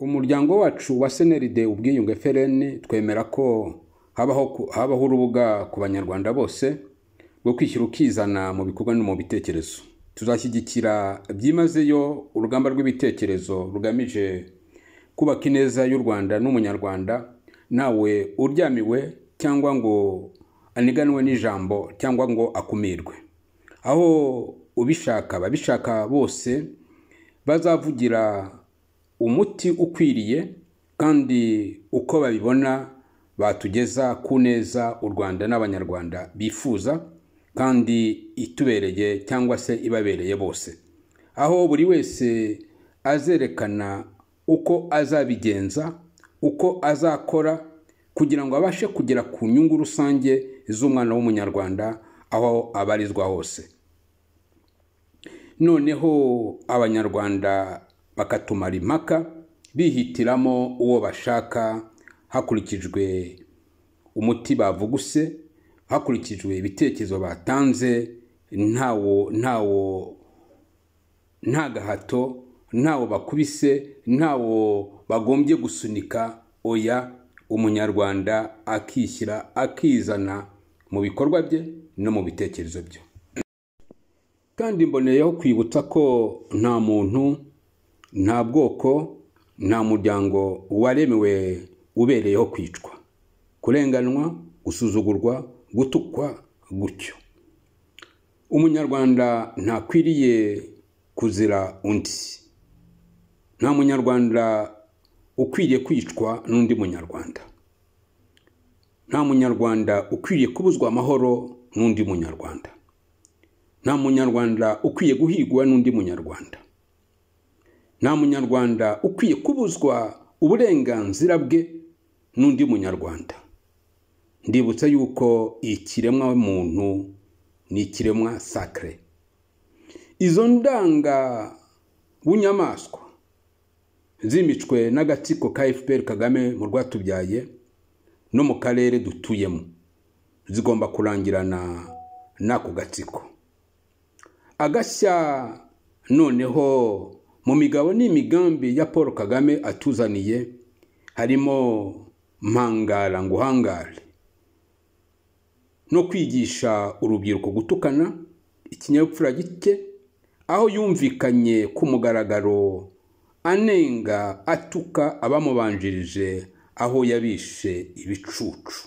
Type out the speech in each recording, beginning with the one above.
umuryango wacu wa seneride ubwiyunge FRN twemera ko habaho habaho urubuga ku banyarwanda bose rwo kwishyura ukizana mu bikorwa no mu bitekerezo tuzashyigikira byimazeyo urugamba rw'ibitekerezo rugamije kubaka ineza y'u rwanda n'umunyarwanda nawe uryamiwe cyangwa ngo aniganwe n'ijambo cyangwa ngo akumirwe aho ubishaka ababishaka bose bazavugira umuti ukwiriye kandi uko babibona batugeza ku neza u Rwanda n'Abanyarwanda bifuza kandi itubereye cyangwa se ibabereye bose aho buri wese azerekana uko azabigenza uko azakora kugira ngo abashe kugera ku nyungu rusange z'umwana w'umunyarwanda aho abarizwa hose noneho abanyarwanda bakatumara impaka bihitiramo uwo bashaka hakurikijwe umuti bavuguse hakurikijwe ibitekerezo batanze ntawo ntawo nta gahato ntawo bakubise ntawo bagombye gusunika oya umunyarwanda akishyira akizana mu bikorwa bye no mu bitekerezo bye kandi mboneyeho kwibutsa ko nta muntu nta bwoko nta muryango waremewe ubereyeho kwicwa kurenganywa gusuzugurwa gutukwa gutyo umunyarwanda ntakwiriye kuzira undi nta munyarwanda ukwiriye kwicwa n'undi munyarwanda nta munyarwanda ukwiriye kubuzwa amahoro n'undi munyarwanda nta munyarwanda ukwiye guhigwa n'undi munyarwanda nta munyarwanda ukwiye kubuzwa uburenganzira bwe n'undi munyarwanda ndibutsa yuko ikiremwa muntu ni ikiremwa sacre izo ndanga bunyamaswa zimicwe n'agatsiko ka fpr kagame mu rwatubyaye no mu karere dutuyemo zigomba kurangirana n'ako gatsiko agashya noneho mu migabo n'imigambi ya paul kagame atuzaniye harimo mpangara nguhangare no kwigisha urubyiruko gutukana ikinyabupfura gike aho yumvikanye ku mugaragaro anenga atuka abamubanjirije aho yabishe ibicucu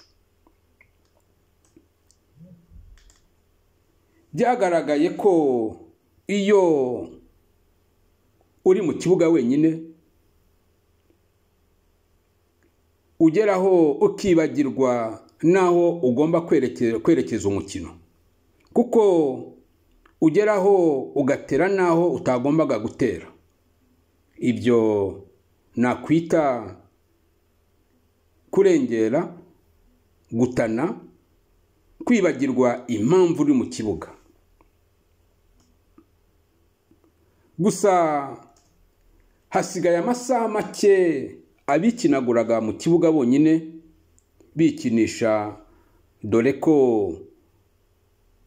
byagaragaye ko iyo uri mu kibuga wenyine ugeraho ukibagirwa n'aho ugomba kwerekeza umukino kuko ugeraho ugatera n'aho utagombaga gutera ibyo nakwita kurengera gutana kwibagirwa impamvu uri mu kibuga gusa hasigaye amasaha make abikinaguraga mu kibuga bonyine bikinisha dore ko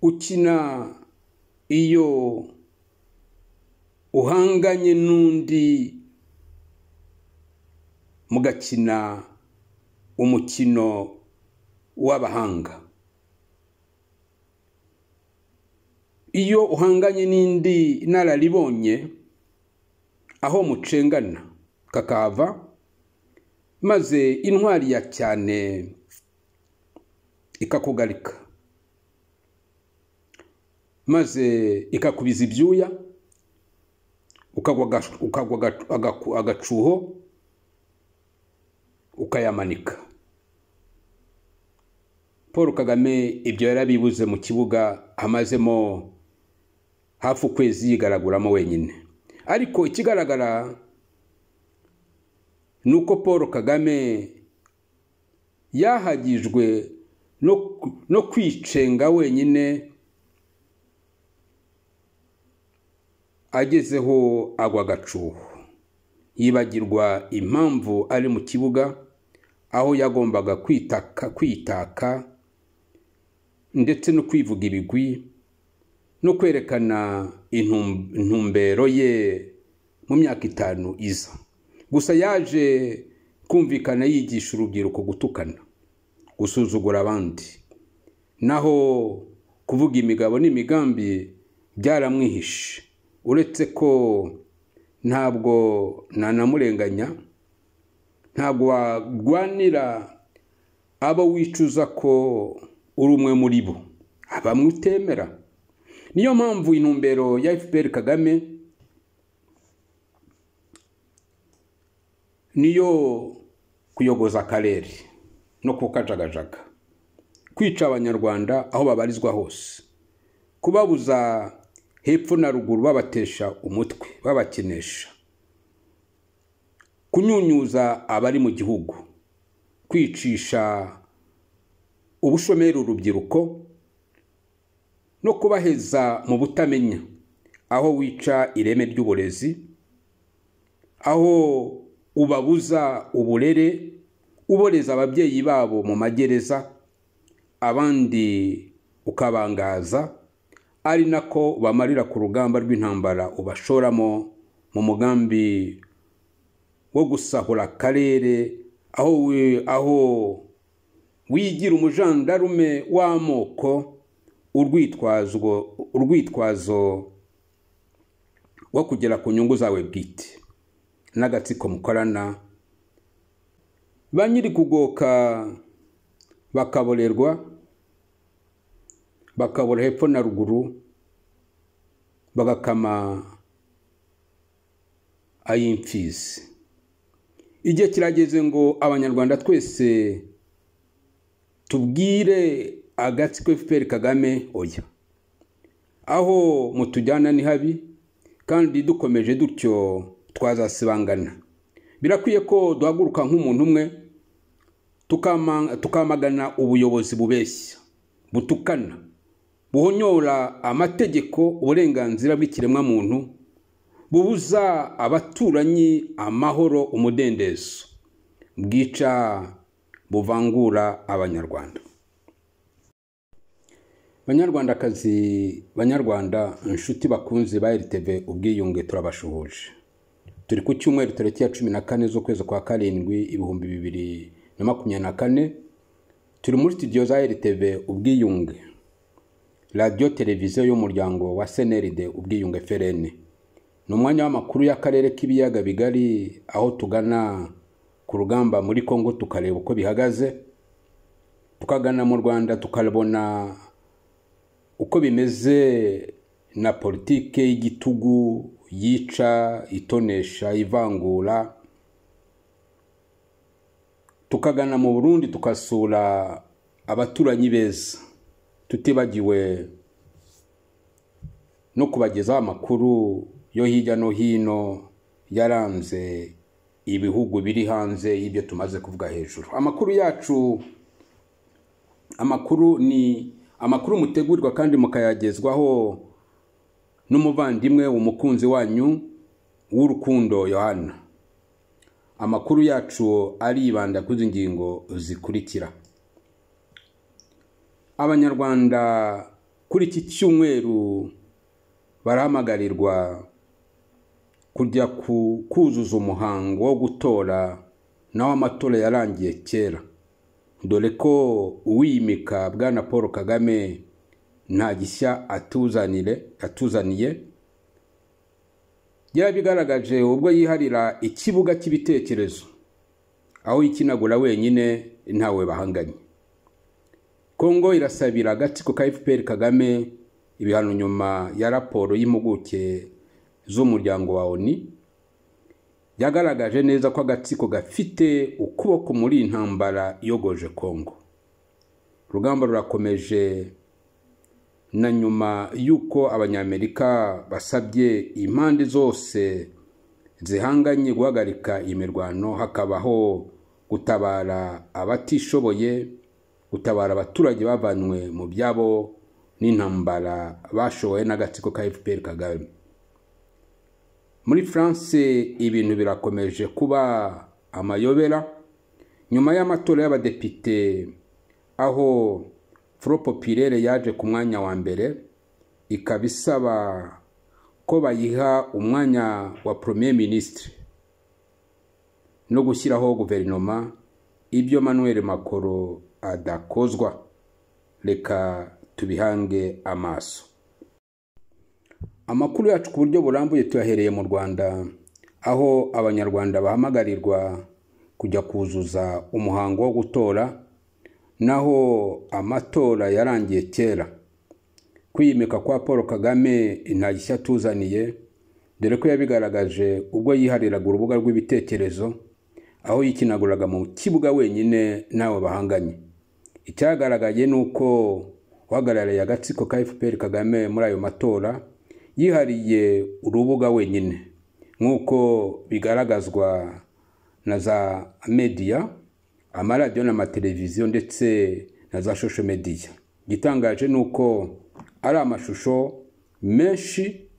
ukina iyo uhanganye n'undi mugakina umukino w'abahanga iyo uhanganye n'indi nararibonye aho mucengana kakava maze intwari ya cyane ikakugarika maze ikakubiza ibyuya ukagwa agacuho ukayamanika paul kagame ibyo yarabibuze mu kibuga hamazemo hafi ukwezi yigaraguramo wenyine ariko ikigaragara ni uko paul kagame yahagijwe no kwicenga wenyine agezeho agwa agacuho yibagirwa impamvu ari mu kibuga aho yagombaga kwitaka kwitaka ndetse no kwivuga ibigwi no kwerekana intumbero ye mu myaka itanu iza gusa yaje kumvikana yigisha urubyiruko gutukana gusuzugura abandi naho kuvuga imigabo n'imigambi byaramwihishe uretse ko ntabwo nanamurenganya ntabwo wagwanira abo wicuza ko uri umwe muri bo abamwe utemera niyo mpamvu intumbero ya fpr kagame niyo kuyogoza akarere no kukajagajaga kwica abanyarwanda aho babarizwa hose kubabuza hepfo na ruguru babatesha umutwe babakinesha kunyunyuza abari mu gihugu kwicisha ubushomeri urubyiruko no kubaheza mu butamenya aho wica ireme ry'uburezi aho ubabuza uburere uboreza ababyeyi babo mu magereza abandi ukabangaza ari nako bamarira ku rugamba rw'intambara ubashoramo mu mugambi wo gusahura akarere aho wigira umujandarume w'amoko urwitwazo urwitwazo wo kugera ku nyungu zawe bwite n'agatsiko mukorana ba nyiri kugoka bakaborerwa bakabura hepfo na ruguru bagakama ay'imfizi igihe kirageze ngo abanyarwanda twese tubwire agatsiko fpr kagame oya aho mutujyana ni habi kandi dukomeje dutyo twazasibangana birakwiye ko duhaguruka nk'umuntu umwe tukamagana ubuyobozi bubeshya butukana buhonyora amategeko uburenganzira bw'ikiremwamuntu bubuza abaturanyi amahoro umudendezo bwica buvangura abanyarwanda banyarwandakazi banyarwanda inshuti bakunze ba RTV ubwiyunge turabashuhuje turi ku cyumweru tariki ya cumi na kane z'ukwezi kwa karindwi ibihumbi bibiri na makumyabiri na kane turi muri studio za RTV ubwiyunge radiyo televiziyo y'umuryango wa CNRD ubwiyunge FRN ni umwanya w'amakuru y'akarere k'ibiyaga bigari aho tugana ku rugamba muri Kongo tukareba uko bihagaze tukagana mu Rwanda tukabona uko bimeze na politiki y'igitugu yica itonesha ivangura tukagana mu burundi tugasura abaturanyi beza tutibagiwe no kubagezaho amakuru yo hirya no hino yaranze ibihugu biri hanze y'ibyo tumaze kuvuga hejuru amakuru yacu amakuru ni amakuru mutegurirwa kandi mukayagezwaho n'umuvandimwe umukunzi wanyu w'urukundo yohana amakuru yacu aribanda ku izi ngingo zikurikira abanyarwanda kuri iki cyumweru barahamagarirwa kujya kuzuza umuhango wo gutora naho amatora yarangiye kera dore ko uwimika bwana paul kagame nta gishya atuzanire atuzaniye yarabigaragaje ubwo yiharira ikibuga cy'ibitekerezo aho yikinagura wenyine ntawe bahanganye kongo irasabira agatsiko ka fpr kagame ibihano nyuma ya raporo y'impuguke z'umuryango wa oni yagaragaje neza ko agatsiko gafite ukuboko muri iyi ntambara iyogoje kongo urugamba rurakomeje na nyuma y'uko abanyamerika basabye impande zose zihanganye guhagarika imirwano hakabaho gutabara abatishoboye gutabara abaturage bavanywe mu byabo n'intambara bashowe n'agatsiko ka fpr kagame muri france ibintu birakomeje kuba amayobera nyuma y'amatora y'abadepite aho furo popirere yaje ku mwanya wa mbere ikaba isaba ko bayiha umwanya wa premier minisitiri no gushyiraho guverinoma ibyo manuel makoro adakozwa reka tubihange amaso amakuru yacu ku buryo burambuye tuyahereye mu rwanda aho abanyarwanda bahamagarirwa kujya kuzuza umuhango wo gutora naho amatora yarangiye kera kwiyimika kwa paul kagame intagishya tuzaniye dore ko yabigaragaje ubwo yihariraga urubuga rw'ibitekerezo aho yikinaguraga mu kibuga wenyine nawe bahanganye icyagaragaye ni uko uhagarariye agatsiko ka fpr kagame muri ayo matora yihariye urubuga wenyine nk'uko bigaragazwa na za mediya amaradiyo n'amateleviziyo ndetse na za shosho mediya igitangaje ni uko ari amashusho menshi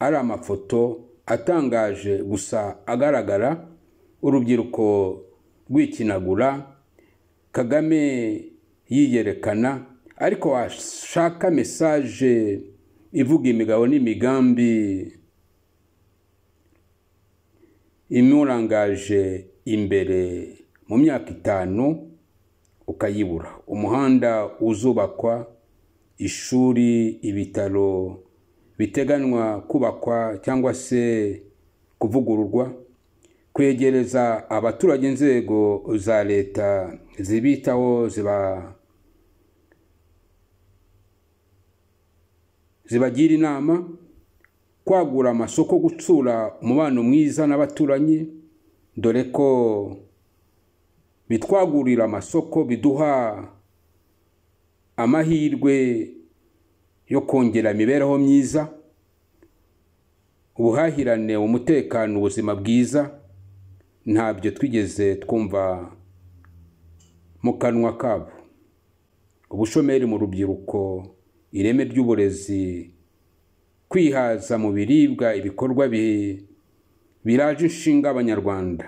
ari amafoto atangaje gusa agaragara urubyiruko rwikinagura kagame yiyerekana ariko washaka mesaje ivuga imigabo n'imigambi imurangaje imbere mu myaka itanu ukayibura umuhanda uzubakwa ishuri ibitaro biteganywa kubakwa cyangwa se kuvugururwa kwegereza abaturage inzego za leta zibitaho ziba zibagira inama kwagura amasoko gutsura umubano mwiza n'abaturanyi dore ko bitwagurira amasoko biduha amahirwe yo kongera imibereho myiza ubuhahirane umutekano ubuzima bwiza ntabyo twigeze twumva mu kanwa kabo ubushomeri mu rubyiruko ireme ry'uburezi kwihaza mu biribwa ibikorwa biraje inshinga abanyarwanda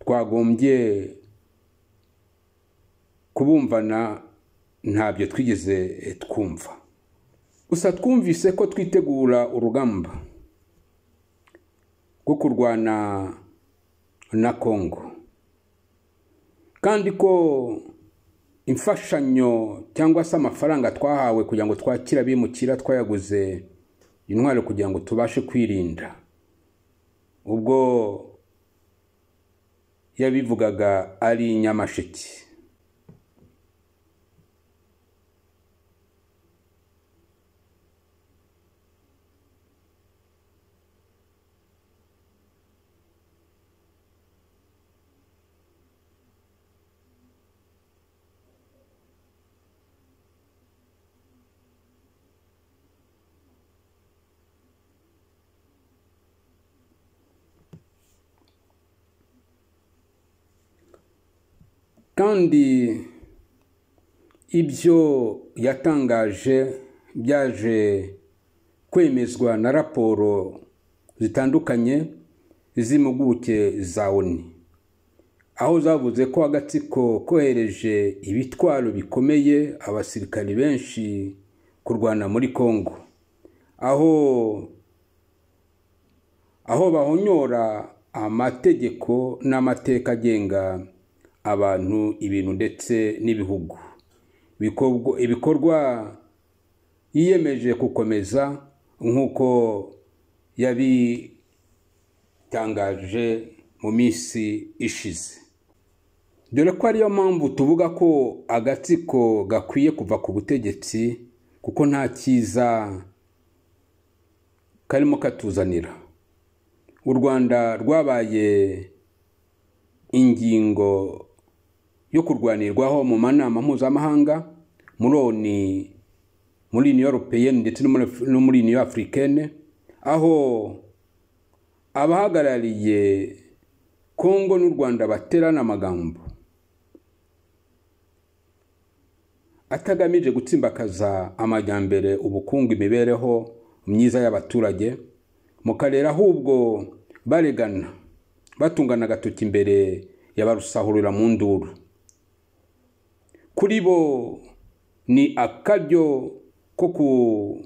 twagombye kubumvana ntabyo twigeze twumva gusa twumvise ko twitegura urugamba rwo kurwana na kongo kandi ko imfashanyo cyangwa se amafaranga twahawe kugira ngo twakire abimukira twayaguze intwaro kugira ngo tubashe kwirinda ubwo yabivugaga ari nyamasheke kandi ibyo yatangaje byaje kwemezwa na raporo zitandukanye z'impuguke za oni aho zavuze ko agatsiko kohereje ibitwaro bikomeye abasirikari benshi kurwana muri congo aho aho bahonyora amategeko n'amateka agenga abantu ibintu ndetse n'ibihugu ibikorwa yiyemeje gukomeza nk'uko yabitangaje mu minsi ishize dore ko ariyo mpamvu tuvuga ko agatsiko gakwiye kuva ku butegetsi kuko nta cyiza karimo katuzanira u rwanda rwabaye ingingo yo kurwanirwaho mu manama mpuzamahanga muri oni muri uniyo europeyeni ndetse no muri uniyo afurikene aho abahagarariye kongo n'u rwanda baterana amagambo atagamije gutsimbakaza amajyambere ubukungu imibereho myiza y'abaturage mu karere ahubwo baregana batungana agatoki imbere ya barusahurira mu nduru kuri bo ni akaryo ko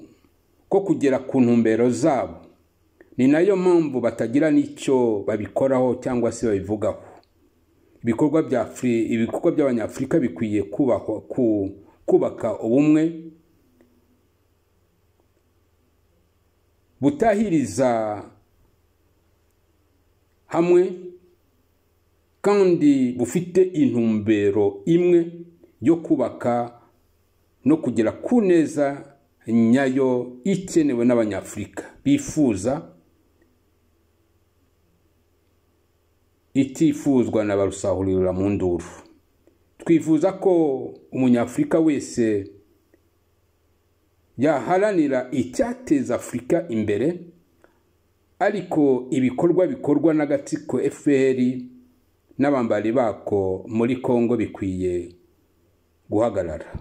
kugera ku ntumbero zabo ni nayo mpamvu batagira n'icyo babikoraho cyangwa se babivugaho ibikorwa ibikorwa by'abanyafurika bikwiye kubaka ubumwe butahiriza hamwe kandi bufite intumbero imwe yo kubaka no kugera ku neza nyayo ikenewe n'abanyafurika bifuza itifuzwa na barusahurira mu nduru twifuza ko umunyafurika wese yaharanira icyateza afurika imbere ariko ibikorwa bikorwa n'agatsiko fpr n'abambari bako muri congo bikwiye guhagarara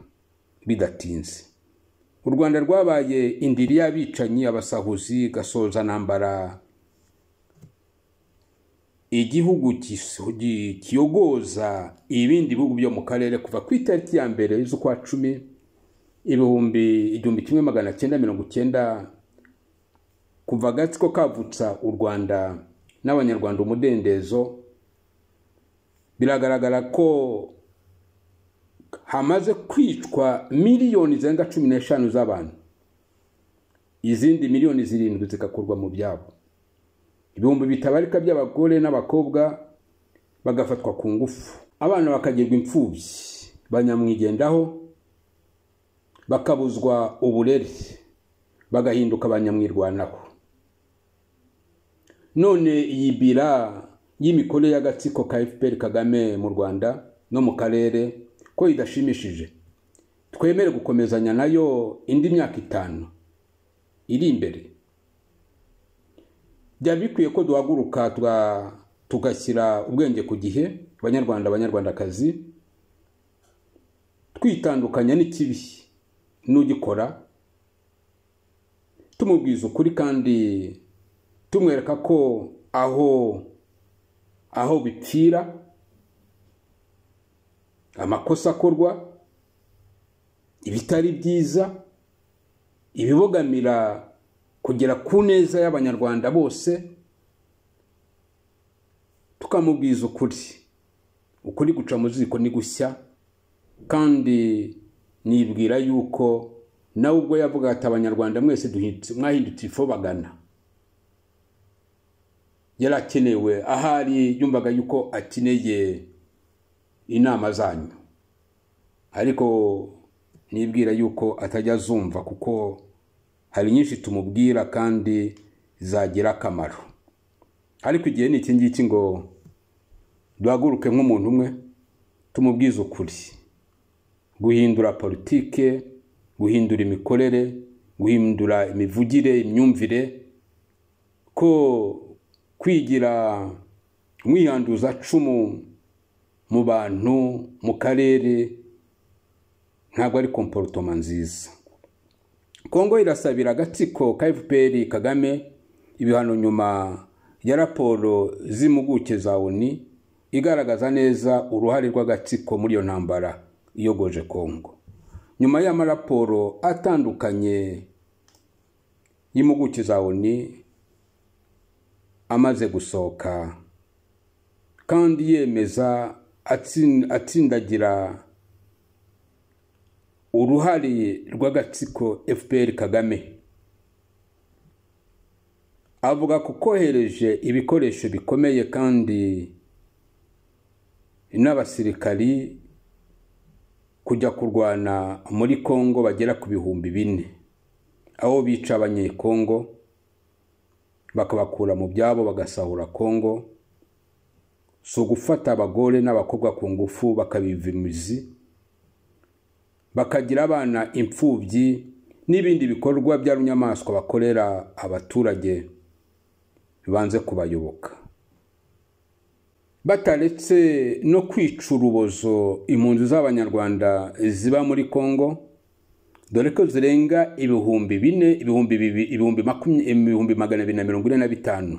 bidatinze u rwanda rwabaye indiri y'abicanyi abasahuzi gasoza nambara igihugu kiyogoza ibindi bihugu byo mu karere kuva ku itariki ya mbere z'ukwa cumi ibihumbi igihumbi kimwe magana cyenda mirongo cyenda kuva agatsiko kavutsa u rwanda n'abanyarwanda umudendezo biragaragara ko hamaze kwicwa miliyoni zirenga cumi n'eshanu z'abantu izindi miliyoni zirindwi zigakurwa mu byabo ibihumbi bitabarika by'abagore n'abakobwa bagafatwa ku ngufu abana bakagirwa imfubyi banyamwigendaho bakabuzwa uburere bagahinduka banyamwirwanaho none iyi bira y'imikore y'agatsiko ka fpr kagame mu rwanda no mu karere ko idashimishije twemere gukomezanya nayo indi myaka itanu iri imbere byaba bikwiye ko duhaguruka tugashyira ubwenge ku gihe abanyarwanda abanyarwandakazi twitandukanya n'ikibi n'ugikora tumubwiza ukuri kandi tumwereka ko aho aho bipfira amakosa akorwa ibitari byiza ibibogamira kugera ku neza y'abanyarwanda bose tukamubwiza ukuri ukuri guca mu ziko ni gushya kandi nibwira yuko nawe ubwo yavuga ati abanyarwanda mwese mwahindutse bagana yari akenewe ahari yumvaga yuko akeneye inama zanyu ariko nibwira yuko atajya azumva kuko hari nyinshi tumubwira kandi zagira akamaro ariko igihe ni iki ngiki ngo duhaguruke nk'umuntu umwe tumubwize ukuri guhindura politike guhindura imikorere guhindura imivugire imyumvire ko kwigira umwihanduza mu bantu mu karere ntabwo ari komporotoma nziza kongo irasabira agatsiko ka fpr kagame ibihano nyuma ya raporo z'impuguke za oni igaragaza neza uruhare rw'agatsiko muri iyo ntambara iyogoje kongo nyuma y'amaraporo atandukanye y'impuguke za oni amaze gusohoka kandi yemeza atsindagira uruhare rw'agatsiko fpr kagame avuga ko kohereje ibikoresho bikomeye kandi n'abasirikari kujya kurwana muri congo bagera ku bihumbi bine aho bica abanyekongo bakabakura mu byabo bagasahura congo si ugufata abagore n'abakobwa ku ngufu bakabiva imizi bakagira abana imfubyi n'ibindi bikorwa by'abanyamaswa bakorera abaturage bibanze kubayoboka bataretse no kwica urubozo impunzi z'abanyarwanda ziba muri congo dore ko zirenga ibihumbi bine ibihumbi bibiri ibihumbi magana abiri na mirongo ine na bitanu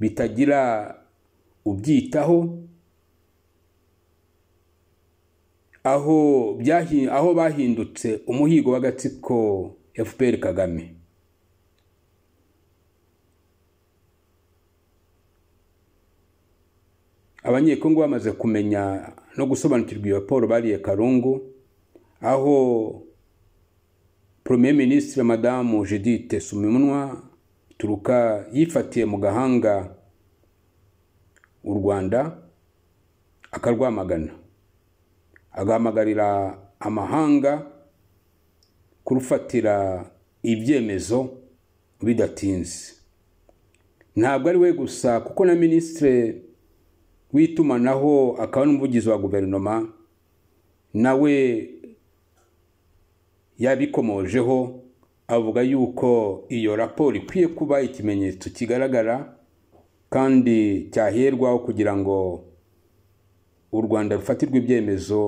bitagira ubyitaho aho aho bahindutse umuhigo w'agatsiko FPR Kagame abanyekongo bamaze kumenya no gusobanukirwa iyo raporo bariye karungu aho premier ministre madamu judith sumimunwa turuka yifatiye mu gahanga u rwanda akarwamagana agahamagarira amahanga kurufatira ibyemezo bidatinze ntabwo ari we gusa kuko na minisitiri w'itumanaho akaba n'umuvugizi wa guverinoma nawe yabikomojeho avuga yuko iyo raporo ikwiye kuba ikimenyetso kigaragara kandi cyaherwaho kugira ngo u rwanda rufatirwe ibyemezo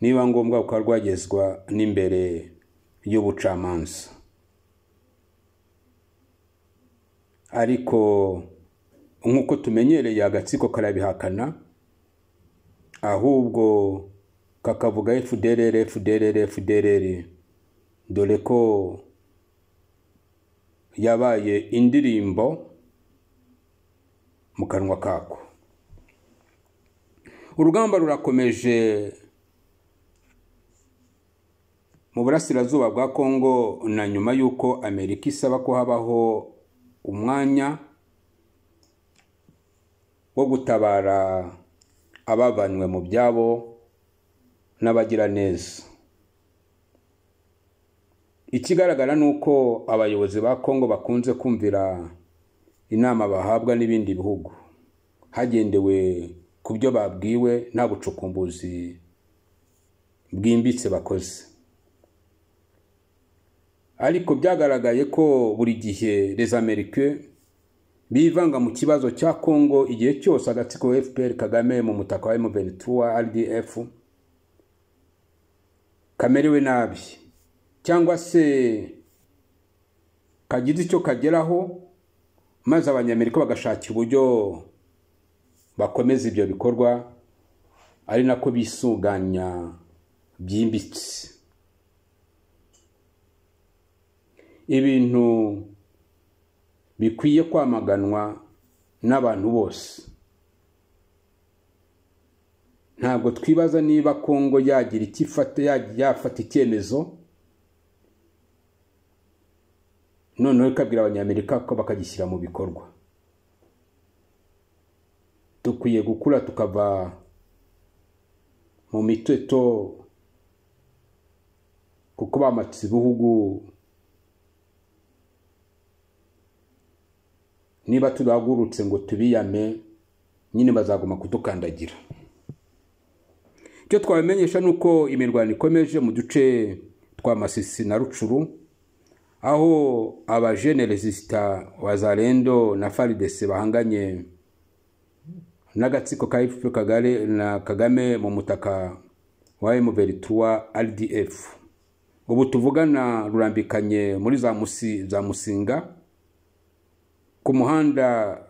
niba ngombwa rukaba rwagezwa n'imbere y'ubucamanza ariko nk'uko tumenyereye agatsiko karabihakana ahubwo kakavuga efuderere efuderere efuderere dore ko yabaye indirimbo mu kanwa kako urugamba rurakomeje mu burasirazuba bwa kongo na nyuma y'uko amerika isaba ko habaho umwanya wo gutabara abavanywe mu byabo n'abagiraneza ikigaragara ni uko abayobozi ba kongo bakunze kumvira inama bahabwa n'ibindi bihugu hagendewe ku byo babwiwe nta bucukumbuzi bwimbitse bakoze ariko byagaragaye ko buri gihe les amerike bivanga mu kibazo cya kongo igihe cyose agatsiko fpr kagame mu mutaka wa m23 rdf kamerewe nabi cyangwa se kagize icyo kageraho maze abanyamerika bagashaka uburyo bakomeza ibyo bikorwa ari nako bisuganya byimbitse ibintu bikwiye kwamaganwa n'abantu bose ntabwo twibaza niba kongo yagira icyo ifata yafata icyemezo noneho ikabwira abanyamerika ko bakagishyira mu bikorwa dukwiye gukura tukava mu miteto kuko bamatse ibihugu niba tudahagurutse ngo tubiyame nyine bazaguma kudukandagira icyo twabimenyesha ni uko imirwano ikomeje mu duce twa masisi na rucuru aho abajeneresita wazarendo na faridesi bahanganye n'agatsiko ka efuperi kagare na kagame mu mutaka wa emuverituwa rdf ubu tuvugana rurambikanye muri za za musinga ku muhanda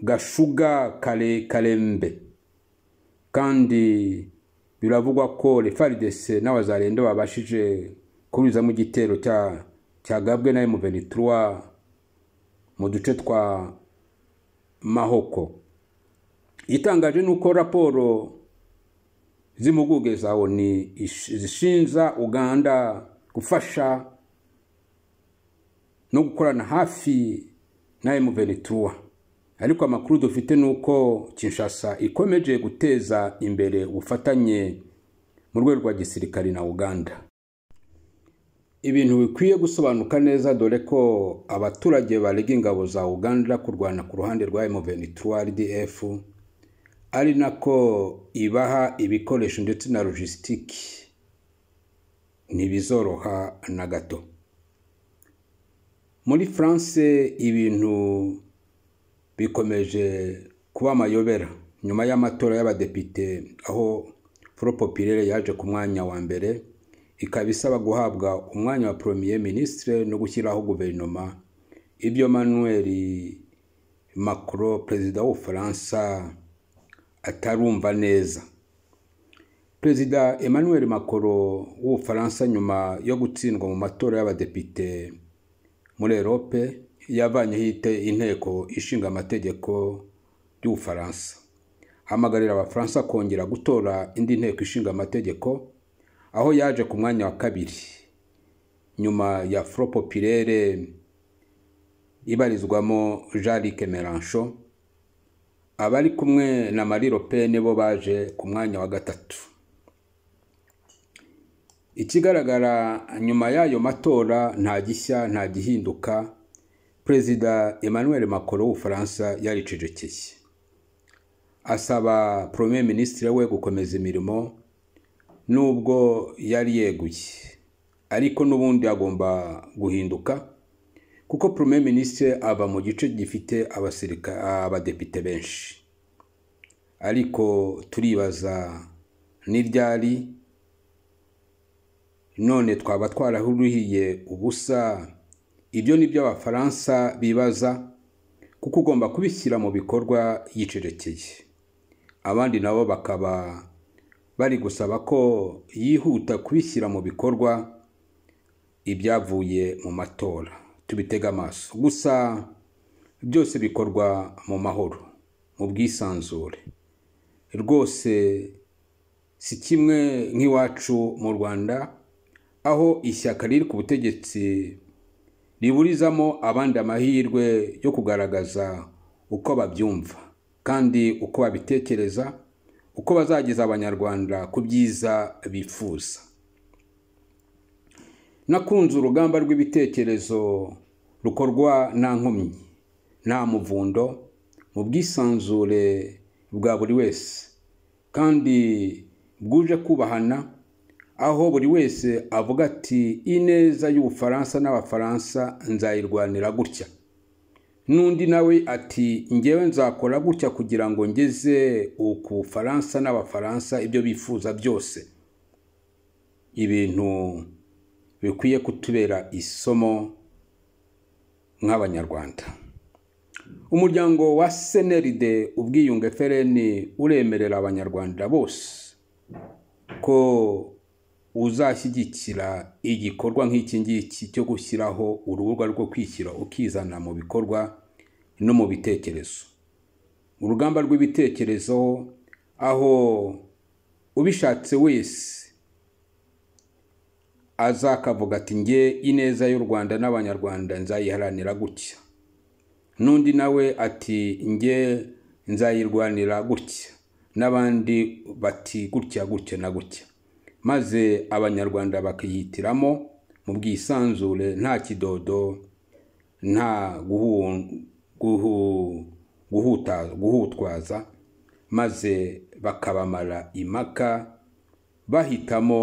gashuga kare karembe kandi biravugwa ko refaridese n'abazarendo babashije mu gitero cya cyagabwe na emuveni mu duce twa mahoko itangaje ni uko raporo z'impuguke za oni zishinja uganda gufasha no gukorana hafi na emuveni ariko amakuru dufite ni uko kinshasa ikomeje guteza imbere ubufatanye mu rwego rwa gisirikari na uganda ibintu bikwiye gusobanuka neza dore ko abaturage barega ingabo za uganda kurwana ku ruhande rwa M23 RDF ari nako ibaha ibikoresho ndetse na logisitiki ntibizoroha na gato muri france ibintu bikomeje kuba amayobera nyuma y'amatora y'abadepite aho Foro Popirere yaje ku mwanya wa mbere ikaba isaba guhabwa umwanya wa poromiye minisitire no gushyiraho guverinoma ibyo manuel macron perezida w'ubufaransa atarumva neza perezida emmanuel macron w'ubufaransa nyuma yo gutsindwa mu matora y'abadepite muri erope yavanyeho inteko ishinga amategeko y'ubufaransa hamagarira abafaransa kongera gutora indi nteko ishinga amategeko aho yaje ku mwanya wa kabiri nyuma ya foropopirere ibarizwamo jean luc merancho abari kumwe na marie pene bo baje ku mwanya wa gatatu ikigaragara nyuma y'ayo matora nta gishya nta gihinduka perezida emmanuel macron w'ubufaransa yaricecekeye asaba premier minisitiri we gukomeza imirimo nubwo yari yeguye ariko n'ubundi agomba guhinduka kuko premier minisitiri aba mu gice gifite abadepite benshi ariko turibaza n'iryari none twaba twararuhiye ubusa ibyo ni byo abafaransa bibaza kuko ugomba kubishyira mu bikorwa yicerekeye abandi nabo bakaba bari gusaba ko yihuta kubishyira mu bikorwa ibyavuye mu matora tubitega amaso gusa byose bikorwa mu mahoro mu bwisanzure rwose si kimwe nk'iwacu mu rwanda aho ishyaka riri ku butegetsi riburizamo abandi amahirwe yo kugaragaza uko babyumva kandi uko babitekereza uko bazageza abanyarwanda ku byiza bifuza nakunze urugamba rw'ibitekerezo rukorwa nta nkomyi nta muvundo mu bwisanzure bwa buri wese kandi bwuje kubahana aho buri wese avuga ati ineza y'ubufaransa n'abafaransa nzayirwanira gutya n'undi nawe ati ngewe nzakora gutya kugira ngo ngeze ku bufaransa n'abafaransa ibyo bifuza byose ibintu bikwiye kutubera isomo nk'abanyarwanda umuryango wa seneride ubwiyunge fereni uremerera abanyarwanda bose ko uzashyigikira igikorwa nk'iki ngiki cyo gushyiraho urubuga rwo kwishyira ukizana mu bikorwa no mu bitekerezo urugamba rw'ibitekerezo aho ubishatse wese azakavuga ati nge ineza y'u rwanda n'abanyarwanda nzayiharanira gutya n'undi nawe ati nge nzayirwanira gutya n'abandi bati gutya gutya na gutya maze abanyarwanda bakiyitiramo mu bwisanzure nta kidodo nta guhutwaza maze bakabamara impaka bahitamo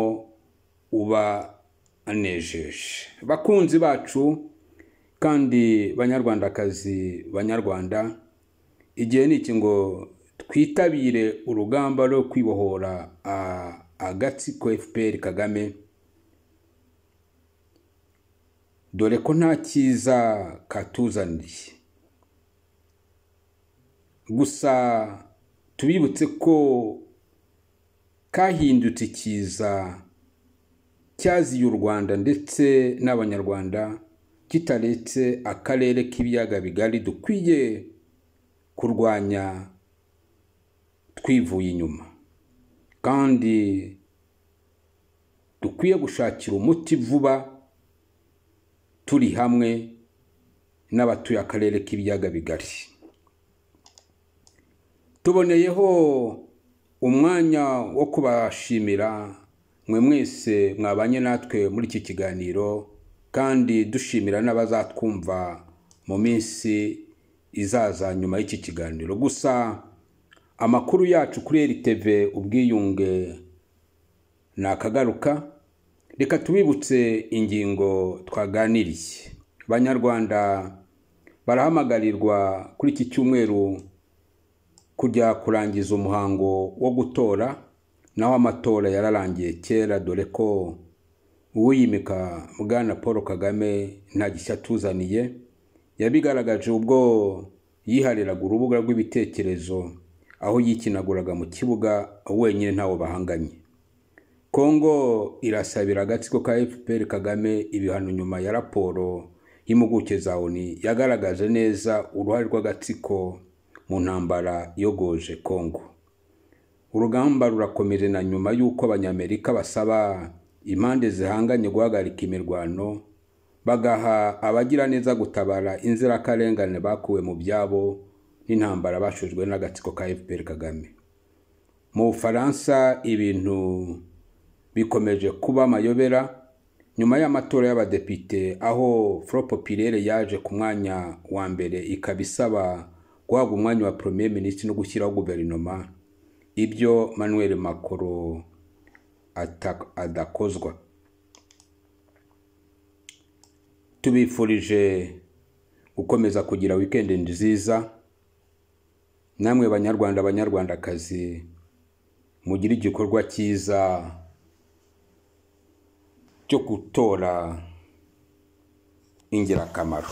ubanejeje bakunzi bacu kandi banyarwandakazi banyarwanda igihe ni iki ngo twitabire urugamba rwo kwibohora ah, agatsiko FPR Kagame dore ko nta cyiza katuzaniye gusa tubibutse ko kahindutse cyiza cyaziye u rwanda ndetse n'abanyarwanda kitaretse akarere k'ibiyaga bigari dukwiye kurwanya twivuye inyuma kandi dukwiye gushakira umuti vuba turi hamwe n'abatuye akarere k'ibiyaga bigari tuboneyeho umwanya wo kubashimira mwe mwese mwabanye natwe muri iki kiganiro kandi dushimira n'abazatwumva mu minsi izaza nyuma y'iki kiganiro gusa amakuru yacu kuri RTV ubwiyunge ni akagaruka reka tubibutse ingingo twaganiriye abanyarwanda barahamagarirwa kuri iki cyumweru kujya kurangiza umuhango wo gutora naho amatora yararangiye kera dore ko uwiyimika bwana paul kagame nta gishya atuzaniye yabigaragaje ubwo yihariraga urubuga rw'ibitekerezo aho yikinaguraga mu kibuga wenyine ntawo bahanganye kongo irasabira agatsiko ka fpr kagame ibihano nyuma ya raporo y'impuguke za oni yagaragaje neza uruhare rw'agatsiko mu ntambara yogoje kongo urugamba rurakomeje na nyuma y'uko abanyamerika basaba impande zihanganye guhagarika imirwano bagaha abagiraneza gutabara inzirakarengane bakuwe mu byabo n'intambara bashojwe n'agatsiko ka fpr kagame mu bufaransa ibintu bikomeje kuba amayobera nyuma y'amatora y'abadepite aho foro popirere yaje ku mwanya wa mbere ikaba isaba guhabwa umwanya wa premier minisitiri no gushyiraho guverinoma ibyo manuel Makoro adakozwa tubifurije gukomeza kugira wikendi nziza namwe banyarwanda banyarwandakazi mugire igikorwa cyiza cyo gutora ingirakamaro